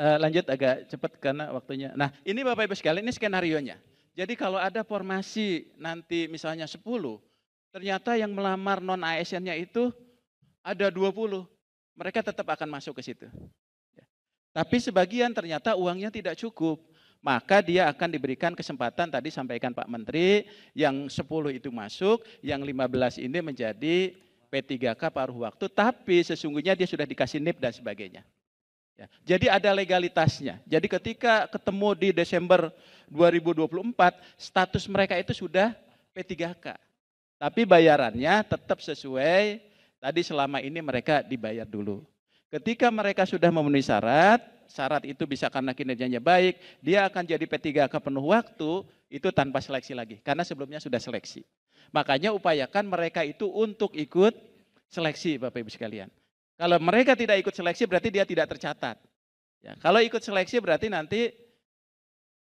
Eh, lanjut agak cepat karena waktunya. Nah, ini Bapak Ibu sekalian, ini skenario nya. Jadi kalau ada formasi nanti misalnya 10, ternyata yang melamar non ASN-nya itu ada 20. Mereka tetap akan masuk ke situ. Ya. Tapi sebagian ternyata uangnya tidak cukup. Maka dia akan diberikan kesempatan tadi sampaikan Pak Menteri, yang 10 itu masuk, yang 15 ini menjadi P3K paruh waktu, tapi sesungguhnya dia sudah dikasih NIP dan sebagainya. Ya, jadi ada legalitasnya. Jadi ketika ketemu di Desember 2024, status mereka itu sudah P3K. Tapi bayarannya tetap sesuai tadi selama ini mereka dibayar dulu. Ketika mereka sudah memenuhi syarat, syarat itu bisa karena kinerjanya baik, dia akan jadi P3K penuh waktu, itu tanpa seleksi lagi. Karena sebelumnya sudah seleksi. Makanya upayakan mereka itu untuk ikut seleksi Bapak Ibu sekalian. Kalau mereka tidak ikut seleksi berarti dia tidak tercatat. Ya, kalau ikut seleksi berarti nanti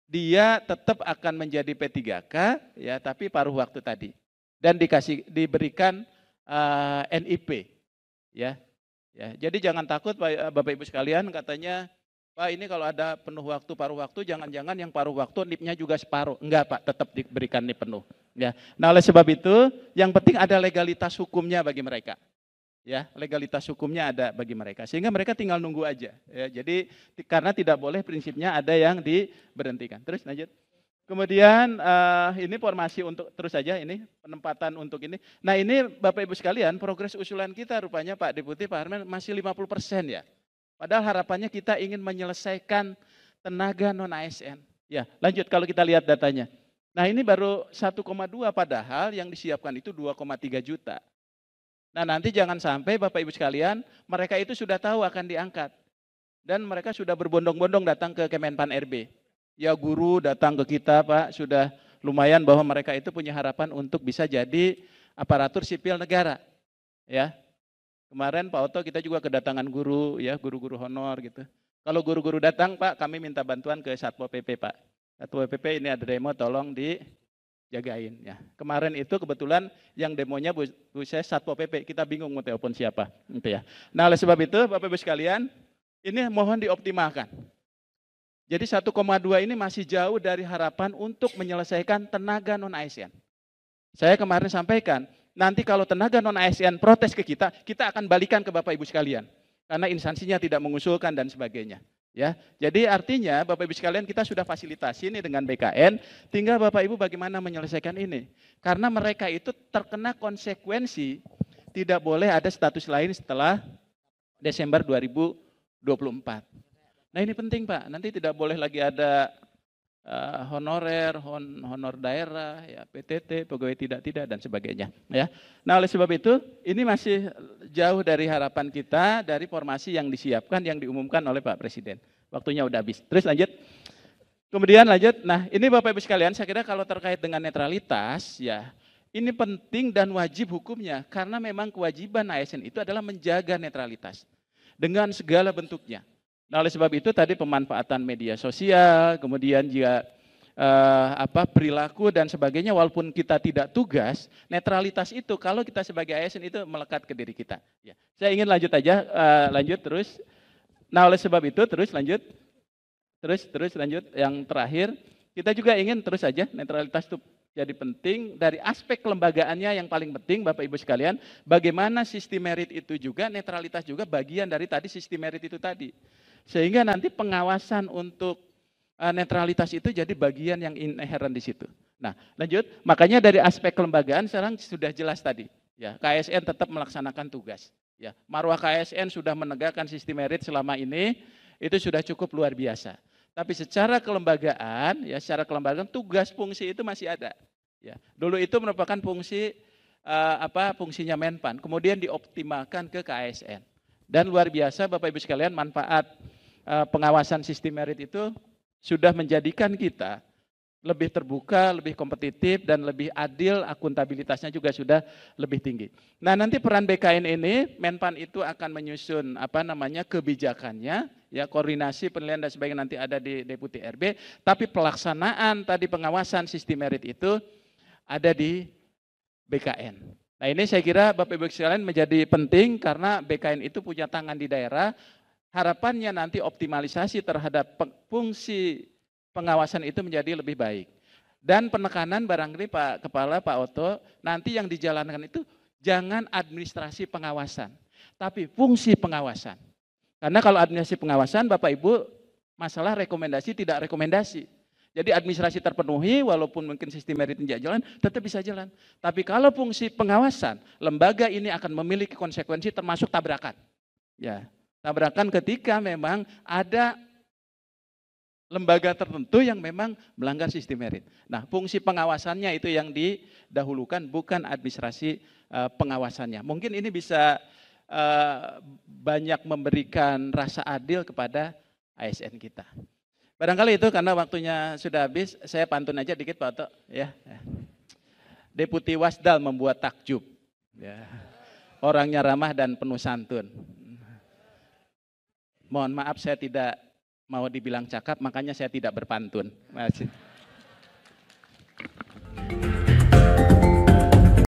dia tetap akan menjadi P3K ya tapi paruh waktu tadi dan dikasih diberikan uh, eh, NIP ya ya jadi jangan takut eh, Bapak Ibu sekalian katanya Pak ini kalau ada penuh waktu paruh waktu jangan-jangan yang paruh waktu NIP-nya juga separuh enggak Pak tetap diberikan NIP penuh ya nah oleh sebab itu yang penting ada legalitas hukumnya bagi mereka ya legalitas hukumnya ada bagi mereka sehingga mereka tinggal nunggu aja ya jadi karena tidak boleh prinsipnya ada yang diberhentikan terus lanjut kemudian uh, ini formasi untuk terus saja ini penempatan untuk ini nah ini bapak ibu sekalian progres usulan kita rupanya pak deputi pak Harman masih 50 persen ya padahal harapannya kita ingin menyelesaikan tenaga non ASN ya lanjut kalau kita lihat datanya nah ini baru 1,2 padahal yang disiapkan itu 2,3 juta Nah nanti jangan sampai Bapak Ibu sekalian, mereka itu sudah tahu akan diangkat. Dan mereka sudah berbondong-bondong datang ke Kemenpan RB. Ya guru datang ke kita Pak, sudah lumayan bahwa mereka itu punya harapan untuk bisa jadi aparatur sipil negara. Ya, Kemarin Pak Oto kita juga kedatangan guru, ya guru-guru honor gitu. Kalau guru-guru datang Pak, kami minta bantuan ke Satpol PP Pak. Satpol PP ini ada demo, tolong di jagain ya. Kemarin itu kebetulan yang demonya Bu, Bu saya Satpo PP, kita bingung mau telepon siapa gitu ya. Nah, oleh sebab itu Bapak Ibu sekalian, ini mohon dioptimalkan. Jadi 1,2 ini masih jauh dari harapan untuk menyelesaikan tenaga non ASN. Saya kemarin sampaikan, nanti kalau tenaga non ASN protes ke kita, kita akan balikan ke Bapak Ibu sekalian karena instansinya tidak mengusulkan dan sebagainya. Ya, jadi artinya Bapak Ibu sekalian kita sudah fasilitasi ini dengan BKN, tinggal Bapak Ibu bagaimana menyelesaikan ini. Karena mereka itu terkena konsekuensi tidak boleh ada status lain setelah Desember 2024. Nah ini penting Pak, nanti tidak boleh lagi ada uh, honorer, hon, honor daerah, ya PTT, pegawai tidak tidak dan sebagainya. Ya. Nah oleh sebab itu ini masih jauh dari harapan kita dari formasi yang disiapkan yang diumumkan oleh Pak Presiden. Waktunya udah habis. Terus lanjut. Kemudian lanjut. Nah, ini Bapak Ibu sekalian, saya kira kalau terkait dengan netralitas ya ini penting dan wajib hukumnya karena memang kewajiban ASN itu adalah menjaga netralitas dengan segala bentuknya. Nah, oleh sebab itu tadi pemanfaatan media sosial, kemudian juga uh, apa perilaku dan sebagainya walaupun kita tidak tugas, netralitas itu kalau kita sebagai ASN itu melekat ke diri kita. Ya. Saya ingin lanjut aja, uh, lanjut terus. Nah, oleh sebab itu terus lanjut. Terus terus lanjut yang terakhir, kita juga ingin terus aja netralitas itu jadi penting dari aspek kelembagaannya yang paling penting Bapak Ibu sekalian, bagaimana sistem merit itu juga netralitas juga bagian dari tadi sistem merit itu tadi. Sehingga nanti pengawasan untuk Eh, netralitas itu jadi bagian yang inherent di situ. Nah, lanjut, makanya dari aspek kelembagaan sekarang sudah jelas tadi, ya KSN tetap melaksanakan tugas. Ya, marwah KSN sudah menegakkan sistem merit selama ini, itu sudah cukup luar biasa. Tapi secara kelembagaan, ya secara kelembagaan tugas fungsi itu masih ada. Ya, dulu itu merupakan fungsi uh, apa fungsinya Menpan, kemudian dioptimalkan ke KSN. Dan luar biasa Bapak Ibu sekalian manfaat uh, pengawasan sistem merit itu sudah menjadikan kita lebih terbuka, lebih kompetitif, dan lebih adil, akuntabilitasnya juga sudah lebih tinggi. Nah nanti peran BKN ini, Menpan itu akan menyusun apa namanya kebijakannya, ya koordinasi penilaian dan sebagainya nanti ada di Deputi RB, tapi pelaksanaan tadi pengawasan sistem merit itu ada di BKN. Nah ini saya kira Bapak Ibu sekalian menjadi penting karena BKN itu punya tangan di daerah, harapannya nanti optimalisasi terhadap fungsi pengawasan itu menjadi lebih baik. Dan penekanan barangkali Pak Kepala, Pak Oto, nanti yang dijalankan itu jangan administrasi pengawasan, tapi fungsi pengawasan. Karena kalau administrasi pengawasan, Bapak Ibu, masalah rekomendasi tidak rekomendasi. Jadi administrasi terpenuhi walaupun mungkin sistem merit tidak jalan, tetap bisa jalan. Tapi kalau fungsi pengawasan, lembaga ini akan memiliki konsekuensi termasuk tabrakan. Ya, Tabrakan ketika memang ada lembaga tertentu yang memang melanggar sistem merit. Nah, fungsi pengawasannya itu yang didahulukan, bukan administrasi eh, pengawasannya. Mungkin ini bisa eh, banyak memberikan rasa adil kepada ASN kita. Barangkali itu karena waktunya sudah habis, saya pantun aja dikit Pak Oto. Ya. Deputi Wasdal membuat takjub. Ya. Orangnya ramah dan penuh santun. Mohon maaf saya tidak mau dibilang cakap, makanya saya tidak berpantun. Masih.